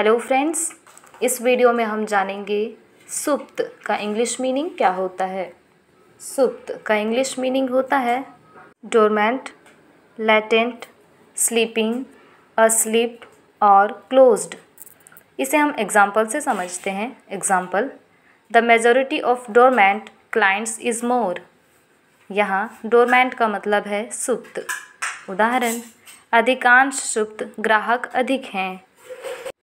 hello friends इस video में हम जानेंगे सुप्त का इंग्लिश मीनिंग क्या होता है सुप्त का इंग्लिश मीनिंग होता है डोरमेंट लेटेंट स्लीपिंग अस्लिप और क्लोज्ड इसे हम एग्जाम्पल से समझते हैं example the majority of dormant clients is more यहाँ डोरमेंट का मतलब है सुप्त उदाहरण अधिकांश सुप्त ग्राहक अधिक हैं